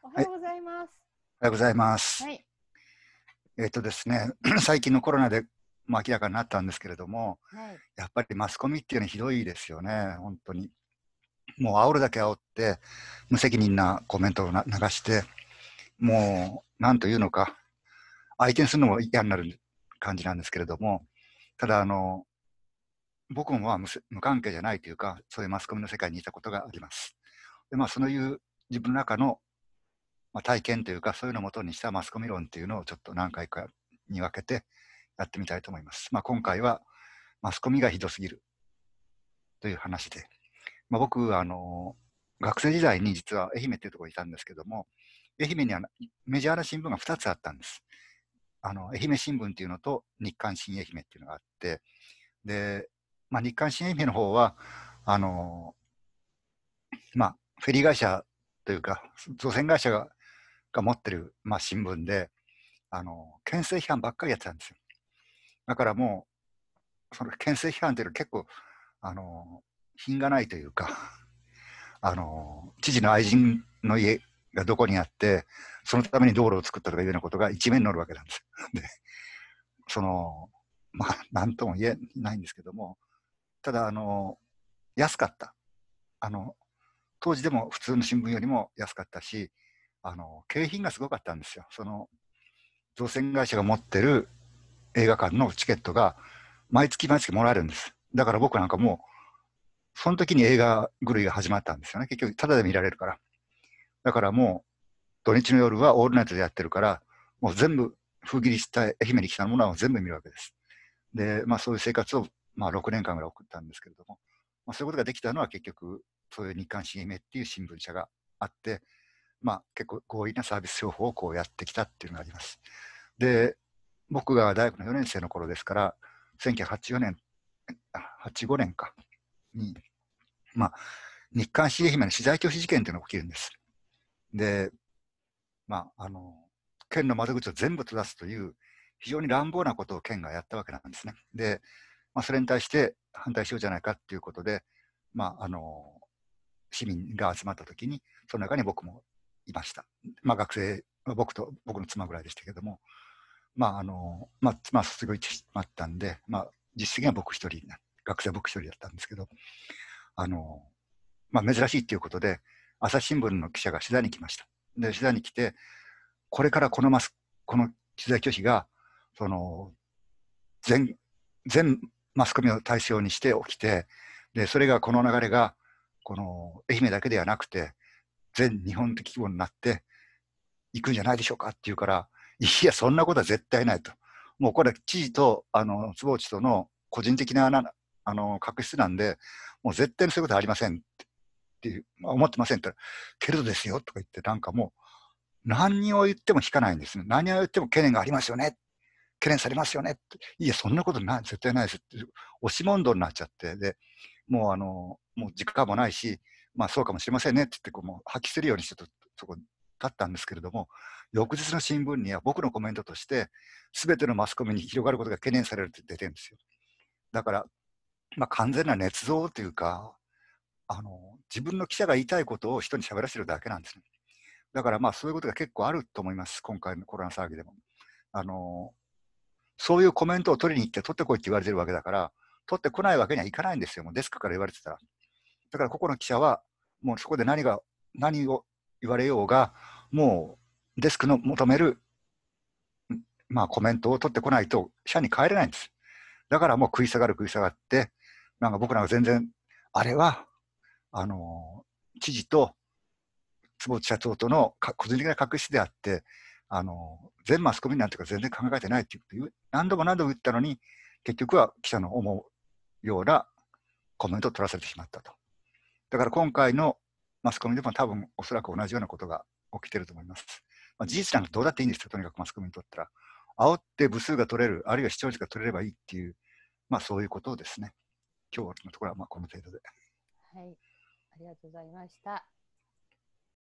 おはようございます。おはようございます。はい、えっとですね、最近のコロナで、まあ、明らかになったんですけれども、はい、やっぱりマスコミっていうのはひどいですよね、本当に。もう煽るだけ煽って、無責任なコメントを流して、もう、なんというのか、相手にするのも嫌になる感じなんですけれども、ただ、あの、僕もは無無関係じゃないというか、そういうマスコミの世界にいたことがあります。で、まあ、そういう自分の中のまあ、体験というかそういうのをもとにしたマスコミ論っていうのをちょっと何回かに分けてやってみたいと思います。まあ、今回はマスコミがひどすぎるという話で、まあ、僕あの学生時代に実は愛媛っていうところにいたんですけども愛媛にはメジャーな新聞が2つあったんです。あの愛媛新聞っていうのと日刊新愛媛っていうのがあってで、まあ、日刊新愛媛の方はあのまあフェリー会社というか造船会社がが持ってる、まあ、新聞で、あの、憲政批判ばっかりやってたんですよ。だからもう、その憲政批判っていうのは結構、あの、品がないというか、あの、知事の愛人の家がどこにあって、そのために道路を作ったとかいうようなことが一面に載るわけなんです。で、その、まあ、なんとも言えないんですけども、ただ、あの、安かった。あの、当時でも普通の新聞よりも安かったし、あの、景品がすごかったんですよ。その、造船会社が持ってる映画館のチケットが、毎月毎月もらえるんです。だから僕なんかもう、その時に映画狂いが始まったんですよね。結局、ただで見られるから。だからもう、土日の夜はオールナイトでやってるから、もう全部、封切りした愛媛に来たものは全部見るわけです。で、まあそういう生活を、まあ6年間ぐらい送ったんですけれども、まあそういうことができたのは結局、そういう日刊新夢っていう新聞社があって、まあ、結構強引なサービス商法をこうやってきたっていうのがあります。で、僕が大学の4年生の頃ですから、1984年、85年か、に、まあ、日刊重姫の資材拒否事件というのが起きるんです。で、まあ、あの、県の窓口を全部閉ざすという、非常に乱暴なことを県がやったわけなんですね。で、まあ、それに対して反対しようじゃないかっていうことで、まあ、あの、市民が集まったときに、その中に僕もいました。まあ、学生、まあ、僕と僕の妻ぐらいでしたけども、まああのまあ、まあ、すごてしまったんで、まあ、実績は僕一人学生は僕一人だったんですけど、あのまあ、珍しいということで、朝日新聞の記者が取材に来ました。で取材に来て、これからこのマスこの取材拒否がその全全マスコミを対象にして起きてでそれがこの流れがこの愛媛だけではなくて全日本的規模になっていくんじゃないでしょうかって言うから、いや、そんなことは絶対ないと。もうこれ、知事とあの坪内との個人的なあの確執なんで、もう絶対にそういうことはありませんっていう、まあ、思ってませんって言ったら、けれどですよとか言って、なんかもう、何を言っても引かないんですね。何を言っても懸念がありますよね。懸念されますよねって。いや、そんなことない、絶対ないですって、押し問答になっちゃって、で、もうあの、もう実家もないし、まあそうかもしれませんねって言ってこうもう発揮するようにしてそこ立ったんですけれども翌日の新聞には僕のコメントとして全てのマスコミに広がることが懸念されるって出てるんですよだから、まあ、完全な捏造というかあの自分の記者が言いたいことを人に喋らせるだけなんですねだからまあそういうことが結構あると思います今回のコロナ騒ぎでもあのそういうコメントを取りに行って取ってこいって言われてるわけだから取ってこないわけにはいかないんですよもうデスクから言われてたらだからここの記者はもうそこで何が、何を言われようが、もうデスクの求める、まあコメントを取ってこないと、社に帰れないんです。だからもう食い下がる食い下がって、なんか僕なんか全然、あれは、あの、知事と坪社長との個人的な確執であって、あの、全マスコミなんていうか全然考えてないっていうこと何度も何度も言ったのに、結局は記者の思うようなコメントを取らせてしまったと。だから今回のマスコミでも多分おそらく同じようなことが起きてると思います。まあ、事実なんかどうだっていいんですよ、とにかくマスコミにとったら。煽って部数が取れる、あるいは視聴率が取れればいいっていう、まあそういうことをですね、今日のところはまあこの程度で。はい、ありがとうございました。